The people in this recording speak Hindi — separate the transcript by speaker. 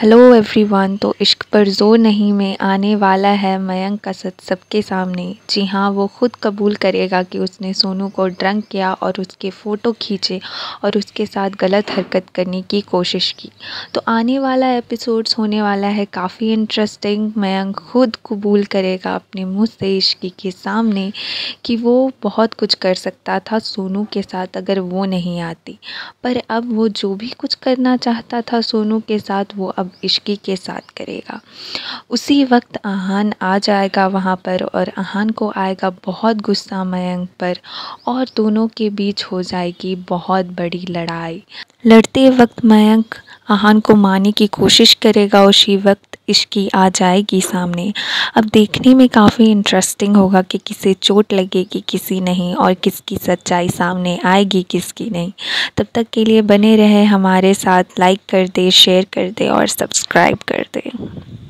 Speaker 1: हेलो एवरीवन तो इश्क पर जोर नहीं में आने वाला है मयंक का सच सबके सामने जी हाँ वो खुद कबूल करेगा कि उसने सोनू को ड्रंक किया और उसके फ़ोटो खींचे और उसके साथ गलत हरकत करने की कोशिश की तो आने वाला एपिसोड्स होने वाला है काफ़ी इंटरेस्टिंग मयंक खुद कबूल करेगा अपने मुँह से इश्क के सामने कि वो बहुत कुछ कर सकता था सोनू के साथ अगर वो नहीं आती पर अब वो जो भी कुछ करना चाहता था सोनू के साथ वो अब इश्की के साथ करेगा उसी वक्त आहान आ जाएगा वहाँ पर और आहान को आएगा बहुत गुस्सा मयंक पर और दोनों के बीच हो जाएगी बहुत बड़ी लड़ाई लड़ते वक्त मयंक आहान को मारने की कोशिश करेगा उसी वक्त इसकी आ जाएगी सामने अब देखने में काफ़ी इंटरेस्टिंग होगा कि किसे चोट लगेगी किसी नहीं और किसकी सच्चाई सामने आएगी किसकी नहीं तब तक के लिए बने रहे हमारे साथ लाइक कर दे शेयर कर दे और सब्सक्राइब कर दे